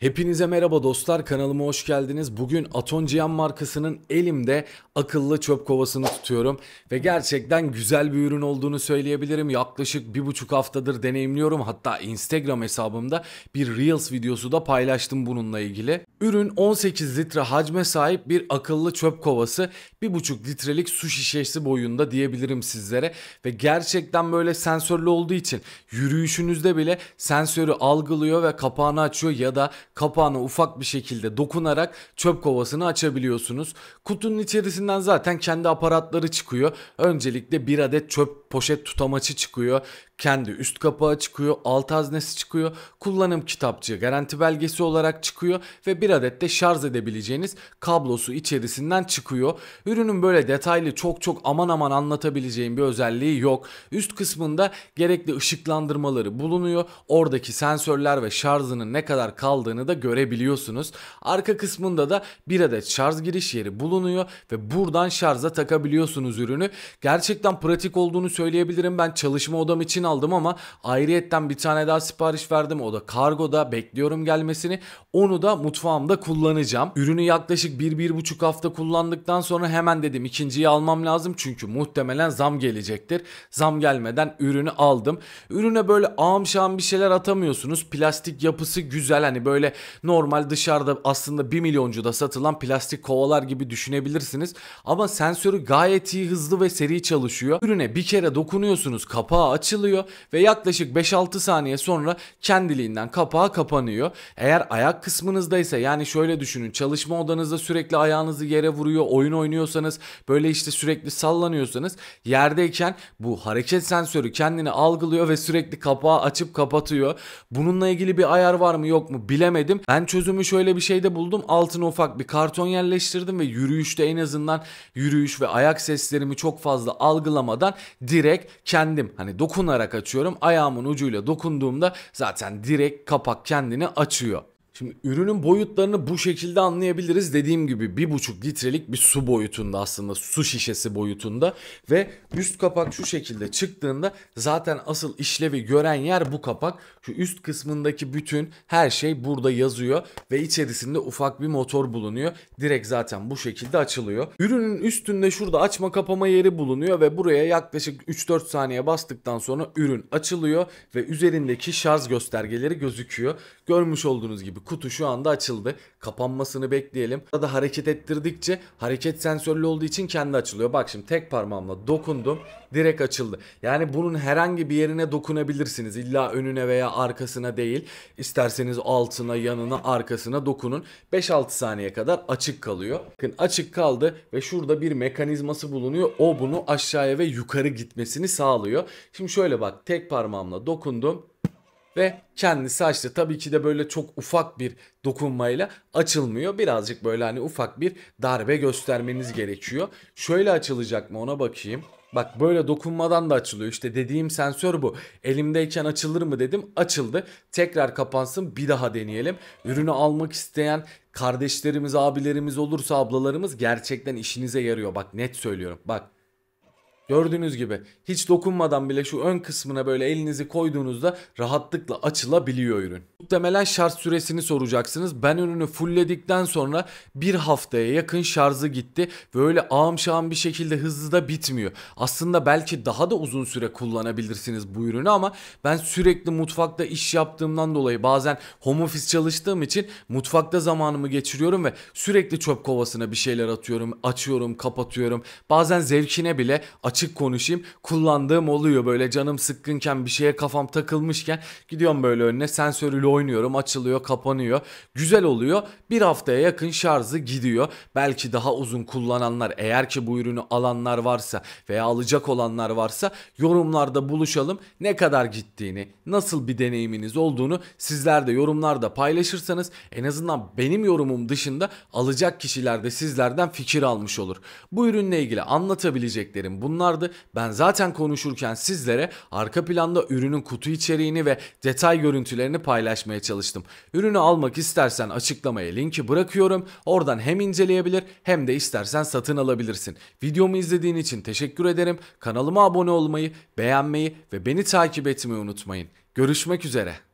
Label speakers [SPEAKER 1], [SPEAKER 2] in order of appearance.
[SPEAKER 1] Hepinize merhaba dostlar kanalıma hoş geldiniz. Bugün Atongian markasının elimde akıllı çöp kovasını tutuyorum ve gerçekten güzel bir ürün olduğunu söyleyebilirim. Yaklaşık bir buçuk haftadır deneyimliyorum hatta Instagram hesabımda bir Reels videosu da paylaştım bununla ilgili. Ürün 18 litre hacme sahip bir akıllı çöp kovası bir buçuk litrelik su şişesi boyunda diyebilirim sizlere ve gerçekten böyle sensörlü olduğu için yürüyüşünüzde bile sensörü algılıyor ve kapağını açıyor ya da kapağını ufak bir şekilde dokunarak çöp kovasını açabiliyorsunuz. Kutunun içerisinden zaten kendi aparatları çıkıyor. Öncelikle bir adet çöp poşet tutamaçı çıkıyor kendi üst kapağı çıkıyor, alt haznesi çıkıyor, kullanım kitapçığı garanti belgesi olarak çıkıyor ve bir adet de şarj edebileceğiniz kablosu içerisinden çıkıyor. Ürünün böyle detaylı çok çok aman aman anlatabileceğim bir özelliği yok. Üst kısmında gerekli ışıklandırmaları bulunuyor. Oradaki sensörler ve şarjının ne kadar kaldığını da görebiliyorsunuz. Arka kısmında da bir adet şarj giriş yeri bulunuyor ve buradan şarja takabiliyorsunuz ürünü. Gerçekten pratik olduğunu söyleyebilirim. Ben çalışma odam için aldım ama ayrıyetten bir tane daha sipariş verdim. O da kargoda bekliyorum gelmesini. Onu da mutfağımda kullanacağım. Ürünü yaklaşık 1-1,5 hafta kullandıktan sonra hemen dedim ikinciyi almam lazım. Çünkü muhtemelen zam gelecektir. Zam gelmeden ürünü aldım. Ürüne böyle ağım bir şeyler atamıyorsunuz. Plastik yapısı güzel. Hani böyle normal dışarıda aslında 1 milyoncuda satılan plastik kovalar gibi düşünebilirsiniz. Ama sensörü gayet iyi hızlı ve seri çalışıyor. Ürüne bir kere dokunuyorsunuz kapağı açılıyor açılıyor ve yaklaşık 5-6 saniye sonra kendiliğinden kapağı kapanıyor. Eğer ayak kısmınızdaysa yani şöyle düşünün çalışma odanızda sürekli ayağınızı yere vuruyor, oyun oynuyorsanız böyle işte sürekli sallanıyorsanız yerdeyken bu hareket sensörü kendini algılıyor ve sürekli kapağı açıp kapatıyor. Bununla ilgili bir ayar var mı yok mu bilemedim. Ben çözümü şöyle bir şeyde buldum. Altına ufak bir karton yerleştirdim ve yürüyüşte en azından yürüyüş ve ayak seslerimi çok fazla algılamadan direkt kendim hani dokunarak açıyorum. Ayağımın ucuyla dokunduğumda zaten direkt kapak kendini açıyor. Şimdi ürünün boyutlarını bu şekilde anlayabiliriz. Dediğim gibi bir buçuk litrelik bir su boyutunda aslında su şişesi boyutunda ve üst kapak şu şekilde çıktığında zaten asıl işlevi gören yer bu kapak. Şu üst kısmındaki bütün her şey burada yazıyor ve içerisinde ufak bir motor bulunuyor. Direkt zaten bu şekilde açılıyor. Ürünün üstünde şurada açma kapama yeri bulunuyor ve buraya yaklaşık 3-4 saniye bastıktan sonra ürün açılıyor ve üzerindeki şarj göstergeleri gözüküyor. Görmüş olduğunuz gibi kutu şu anda açıldı. Kapanmasını bekleyelim. Burada da hareket ettirdikçe hareket sensörlü olduğu için kendi açılıyor. Bak şimdi tek parmağımla dokundum direkt açıldı. Yani bunun herhangi bir yerine dokunabilirsiniz. İlla önüne veya arkasına değil. İsterseniz altına, yanına, arkasına dokunun. 5-6 saniye kadar açık kalıyor. Bakın açık kaldı ve şurada bir mekanizması bulunuyor. O bunu aşağıya ve yukarı gitmesini sağlıyor. Şimdi şöyle bak tek parmağımla dokundum ve kendisi açtı. Tabii ki de böyle çok ufak bir dokunmayla açılmıyor. Birazcık böyle hani ufak bir darbe göstermeniz gerekiyor. Şöyle açılacak mı ona bakayım. Bak böyle dokunmadan da açılıyor. İşte dediğim sensör bu. Elimdeyken açılır mı dedim. Açıldı. Tekrar kapansın bir daha deneyelim. Ürünü almak isteyen kardeşlerimiz, abilerimiz olursa ablalarımız gerçekten işinize yarıyor. Bak net söylüyorum. Bak Gördüğünüz gibi hiç dokunmadan bile şu ön kısmına böyle elinizi koyduğunuzda rahatlıkla açılabiliyor ürün. Muhtemelen şarj süresini soracaksınız. Ben ürünü fullledikten sonra bir haftaya yakın şarjı gitti. Böyle ağım şağım bir şekilde hızlı da bitmiyor. Aslında belki daha da uzun süre kullanabilirsiniz bu ürünü ama ben sürekli mutfakta iş yaptığımdan dolayı bazen home office çalıştığım için mutfakta zamanımı geçiriyorum ve sürekli çöp kovasına bir şeyler atıyorum, açıyorum, kapatıyorum. Bazen zevkine bile açıyorum açık konuşayım kullandığım oluyor böyle canım sıkkınken bir şeye kafam takılmışken gidiyorum böyle önüne sensörüyle oynuyorum açılıyor kapanıyor güzel oluyor bir haftaya yakın şarjı gidiyor belki daha uzun kullananlar eğer ki bu ürünü alanlar varsa veya alacak olanlar varsa yorumlarda buluşalım ne kadar gittiğini nasıl bir deneyiminiz olduğunu sizler de yorumlarda paylaşırsanız en azından benim yorumum dışında alacak kişiler de sizlerden fikir almış olur. Bu ürünle ilgili anlatabileceklerim bunlar vardı. Ben zaten konuşurken sizlere arka planda ürünün kutu içeriğini ve detay görüntülerini paylaşmaya çalıştım. Ürünü almak istersen açıklamaya linki bırakıyorum. Oradan hem inceleyebilir hem de istersen satın alabilirsin. Videomu izlediğin için teşekkür ederim. Kanalıma abone olmayı, beğenmeyi ve beni takip etmeyi unutmayın. Görüşmek üzere.